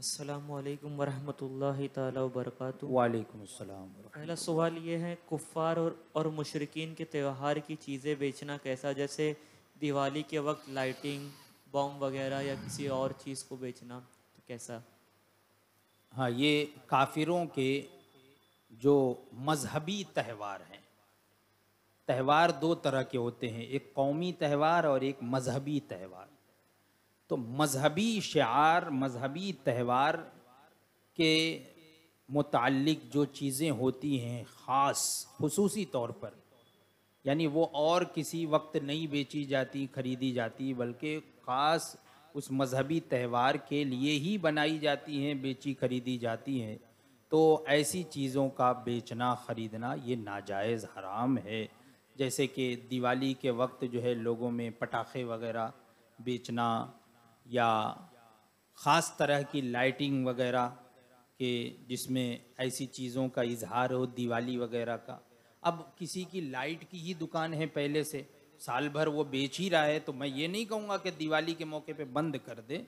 असलकम वरहमल तबरक वालेकुम पहला सवाल ये है कुफ़ार और, और मशरकिन के त्यौहार की चीज़ें बेचना कैसा जैसे दिवाली के वक्त लाइटिंग बम वगैरह या किसी और चीज़ को बेचना तो कैसा हाँ ये काफिरों के जो मजहबी त्यौहार हैं त्यौहार दो तरह के होते हैं एक कौमी त्यौहार और एक मजहबी त्यौहार तो मजहबी शार मजहबी त्यौहार के मतलब जो चीज़ें होती हैं ख़ास खसूसी तौर पर यानी वो और किसी वक्त नहीं बेची जाती ख़रीदी जाती बल्कि ख़ास उस मजहबी त्यौहार के लिए ही बनाई जाती हैं बेची ख़रीदी जाती हैं तो ऐसी चीज़ों का बेचना ख़रीदना ये नाजायज़ हराम है जैसे कि दिवाली के वक्त जो है लोगों में पटाखे वगैरह बेचना या ख़ास तरह की लाइटिंग वगैरह के जिसमें ऐसी चीज़ों का इजहार हो दिवाली वगैरह का अब किसी की लाइट की ही दुकान है पहले से साल भर वो बेच ही रहा है तो मैं ये नहीं कहूँगा कि दिवाली के मौके पे बंद कर दे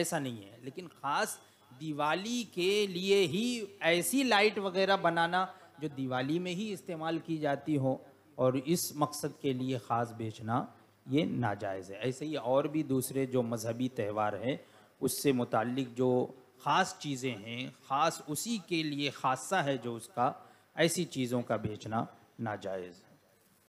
ऐसा नहीं है लेकिन ख़ास दिवाली के लिए ही ऐसी लाइट वगैरह बनाना जो दिवाली में ही इस्तेमाल की जाती हो और इस मकसद के लिए ख़ास बेचना ये नाजायज़ है ऐसे ही और भी दूसरे जो मजहबी त्यौहार हैं उससे मुतल जो ख़ास चीज़ें हैं ख़ास उसी के लिए खासा है जो उसका ऐसी चीज़ों का बेचना नाजायज़